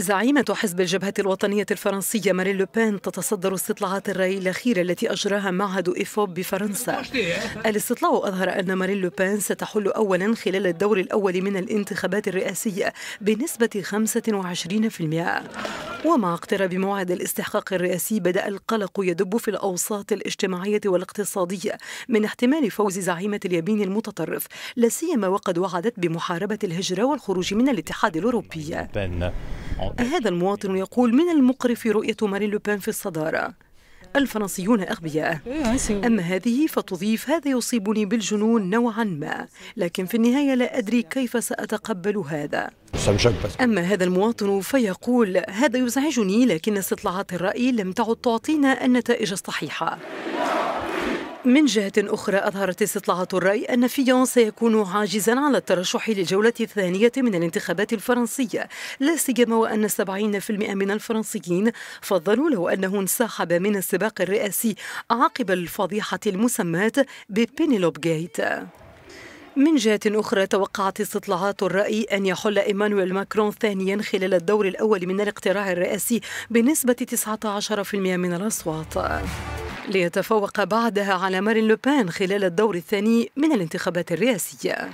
زعيمة حزب الجبهة الوطنية الفرنسية مارين لوبين تتصدر استطلاعات الرأي الأخيرة التي أجراها معهد إيفوب بفرنسا الاستطلاع أظهر أن مارين لوبين ستحل أولا خلال الدور الأول من الانتخابات الرئاسية بنسبة 25% ومع اقتراب موعد الاستحقاق الرئاسي بدأ القلق يدب في الأوساط الاجتماعية والاقتصادية من احتمال فوز زعيمة اليمين المتطرف لا سيما وقد وعدت بمحاربة الهجرة والخروج من الاتحاد الأوروبي هذا المواطن يقول من المقرف رؤية مارين لوبان في الصدارة الفرنسيون أغبياء أما هذه فتضيف هذا يصيبني بالجنون نوعا ما لكن في النهاية لا أدري كيف سأتقبل هذا أما هذا المواطن فيقول هذا يزعجني لكن استطلاعات الرأي لم تعد تعطينا النتائج الصحيحة من جهة أخرى أظهرت استطلاعات الرأي أن فيون سيكون عاجزا على الترشح للجولة الثانية من الانتخابات الفرنسية لا سيما وأن 70% من الفرنسيين فضلوا لو أنه انسحب من السباق الرئاسي عقب الفضيحة المسماة ببينيلوب جيت من جهة أخرى توقعت استطلاعات الرأي أن يحل إيمانويل ماكرون ثانيا خلال الدور الأول من الاقتراع الرئاسي بنسبة 19% من الأصوات ليتفوق بعدها على مارين لوبان خلال الدور الثاني من الانتخابات الرئاسية